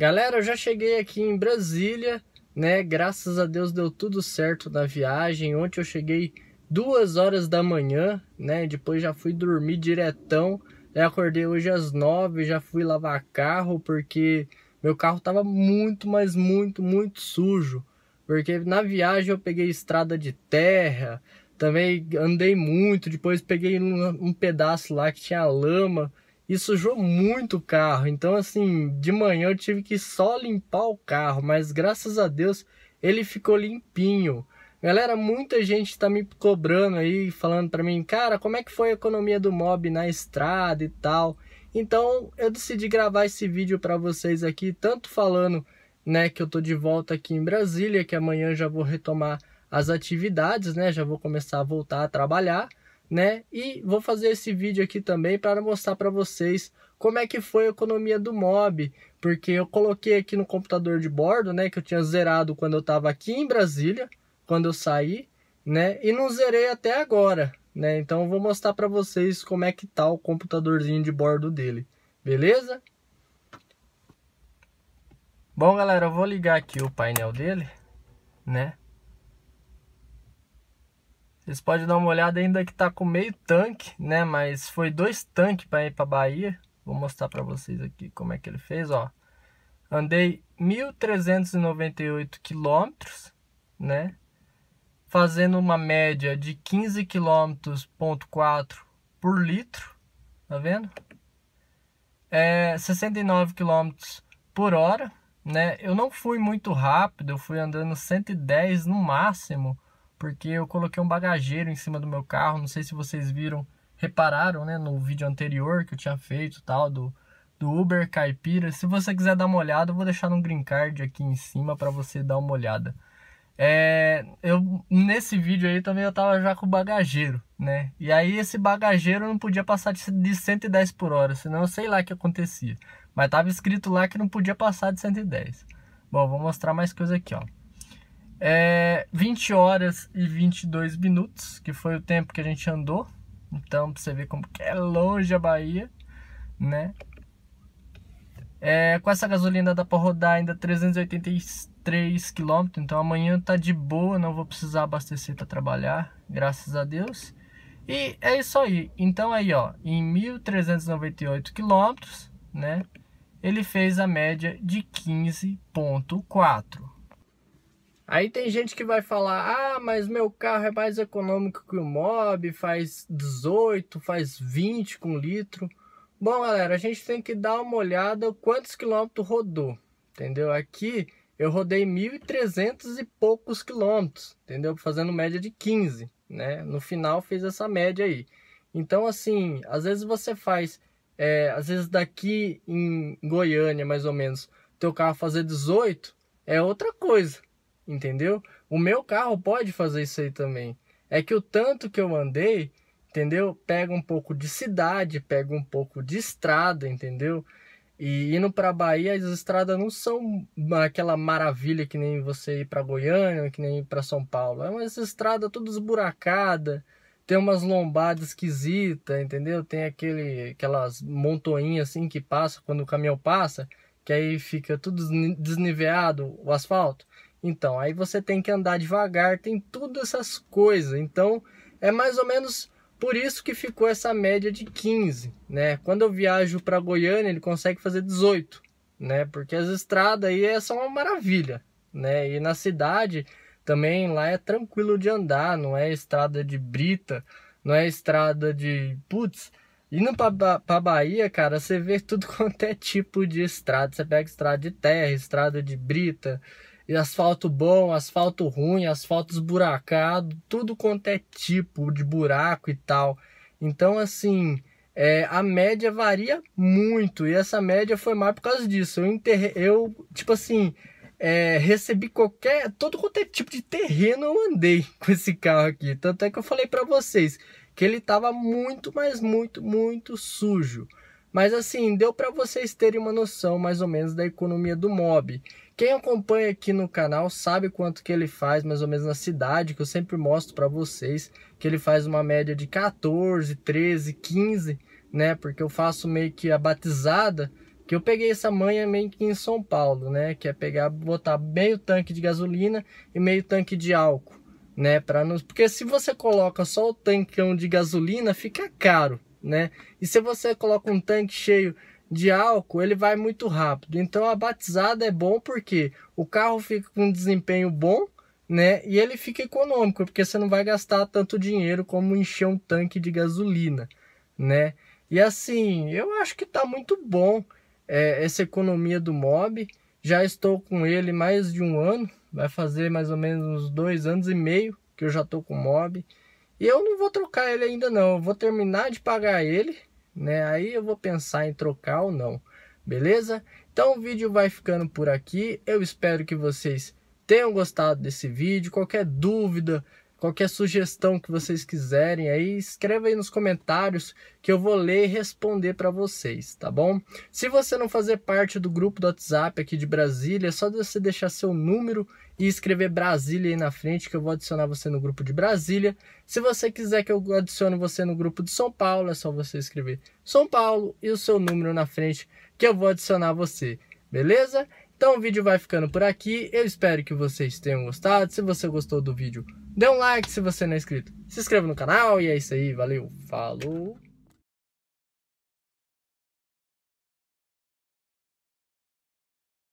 Galera, eu já cheguei aqui em Brasília, né? Graças a Deus deu tudo certo na viagem. Ontem eu cheguei duas horas da manhã, né? Depois já fui dormir diretão. Eu acordei hoje às nove, já fui lavar carro porque meu carro tava muito, mas muito, muito sujo. Porque na viagem eu peguei estrada de terra, também andei muito, depois peguei um, um pedaço lá que tinha lama e sujou muito o carro. Então, assim, de manhã eu tive que só limpar o carro, mas graças a Deus ele ficou limpinho. Galera, muita gente tá me cobrando aí, falando para mim, cara, como é que foi a economia do mob na estrada e tal. Então, eu decidi gravar esse vídeo para vocês aqui, tanto falando, né, que eu tô de volta aqui em Brasília, que amanhã já vou retomar as atividades, né? Já vou começar a voltar a trabalhar né? E vou fazer esse vídeo aqui também para mostrar para vocês como é que foi a economia do mob, porque eu coloquei aqui no computador de bordo, né, que eu tinha zerado quando eu estava aqui em Brasília, quando eu saí, né? E não zerei até agora, né? Então eu vou mostrar para vocês como é que tá o computadorzinho de bordo dele, beleza? Bom, galera, eu vou ligar aqui o painel dele, né? Vocês podem dar uma olhada ainda que tá com meio tanque, né? Mas foi dois tanques para ir para Bahia. Vou mostrar para vocês aqui como é que ele fez, ó. Andei 1.398 quilômetros, né? Fazendo uma média de 15 quilômetros ponto por litro, tá vendo? É 69 quilômetros por hora, né? Eu não fui muito rápido, eu fui andando 110 no máximo porque eu coloquei um bagageiro em cima do meu carro. Não sei se vocês viram, repararam, né, no vídeo anterior que eu tinha feito, tal do do Uber Caipira. Se você quiser dar uma olhada, eu vou deixar um green card aqui em cima para você dar uma olhada. É, eu nesse vídeo aí também eu tava já com o bagageiro, né? E aí esse bagageiro não podia passar de 110 por hora, senão eu sei lá o que acontecia. Mas tava escrito lá que não podia passar de 110. Bom, vou mostrar mais coisa aqui, ó. É 20 horas e 22 minutos, que foi o tempo que a gente andou. Então, pra você ver como que é longe a Bahia, né? É, com essa gasolina dá pra rodar ainda 383 km, então amanhã tá de boa, não vou precisar abastecer para trabalhar, graças a Deus. E é isso aí. Então aí, ó, em 1398 km, né? Ele fez a média de 15.4. Aí tem gente que vai falar: ah, mas meu carro é mais econômico que o Mob, faz 18, faz 20 com litro. Bom, galera, a gente tem que dar uma olhada quantos quilômetros rodou, entendeu? Aqui eu rodei 1.300 e poucos quilômetros, entendeu? Fazendo média de 15, né? No final fez essa média aí. Então, assim, às vezes você faz, é, às vezes daqui em Goiânia, mais ou menos, teu carro fazer 18 é outra coisa entendeu? O meu carro pode fazer isso aí também. É que o tanto que eu andei, entendeu? Pega um pouco de cidade, pega um pouco de estrada, entendeu? E indo para Bahia, as estradas não são aquela maravilha que nem você ir para Goiânia, que nem ir para São Paulo. É uma estrada toda esburacada, tem umas lombadas esquisitas, entendeu? Tem aquele aquelas montoinhas assim que passa quando o caminhão passa, que aí fica tudo desnivelado o asfalto. Então, aí você tem que andar devagar, tem tudo essas coisas. Então, é mais ou menos por isso que ficou essa média de 15, né? Quando eu viajo para Goiânia, ele consegue fazer 18, né? Porque as estradas aí é são uma maravilha, né? E na cidade também lá é tranquilo de andar, não é estrada de brita, não é estrada de putz. Indo para pra Bahia, cara, você vê tudo quanto é tipo de estrada. Você pega estrada de terra, estrada de brita, e asfalto bom, asfalto ruim, asfalto esburacado, tudo quanto é tipo de buraco e tal. Então, assim, é, a média varia muito. E essa média foi mais por causa disso. Eu, enterre... eu tipo assim, é, recebi qualquer. todo é tipo de terreno eu andei com esse carro aqui. Tanto é que eu falei para vocês que ele tava muito, mas muito, muito sujo. Mas assim, deu para vocês terem uma noção mais ou menos da economia do mob. Quem acompanha aqui no canal sabe quanto que ele faz mais ou menos na cidade, que eu sempre mostro para vocês que ele faz uma média de 14, 13, 15, né? Porque eu faço meio que a batizada, que eu peguei essa manha meio que em São Paulo, né? Que é pegar, botar meio tanque de gasolina e meio tanque de álcool, né? Para não, porque se você coloca só o tanque de gasolina, fica caro né? E se você coloca um tanque cheio de álcool, ele vai muito rápido. Então a batizada é bom porque o carro fica com um desempenho bom, né? E ele fica econômico, porque você não vai gastar tanto dinheiro como encher um tanque de gasolina, né? E assim, eu acho que tá muito bom é, essa economia do Mob. Já estou com ele mais de um ano, vai fazer mais ou menos uns dois anos e meio que eu já tô com o Mob. E eu não vou trocar ele ainda não, eu vou terminar de pagar ele, né? Aí eu vou pensar em trocar ou não, beleza? Então o vídeo vai ficando por aqui, eu espero que vocês tenham gostado desse vídeo. Qualquer dúvida, Qualquer sugestão que vocês quiserem aí, escreva aí nos comentários que eu vou ler e responder para vocês, tá bom? Se você não fazer parte do grupo do WhatsApp aqui de Brasília, é só você deixar seu número e escrever Brasília aí na frente que eu vou adicionar você no grupo de Brasília. Se você quiser que eu adicione você no grupo de São Paulo, é só você escrever São Paulo e o seu número na frente que eu vou adicionar você, beleza? Então o vídeo vai ficando por aqui. Eu espero que vocês tenham gostado. Se você gostou do vídeo, dê um like. Se você não é inscrito, se inscreva no canal. E é isso aí. Valeu, falou!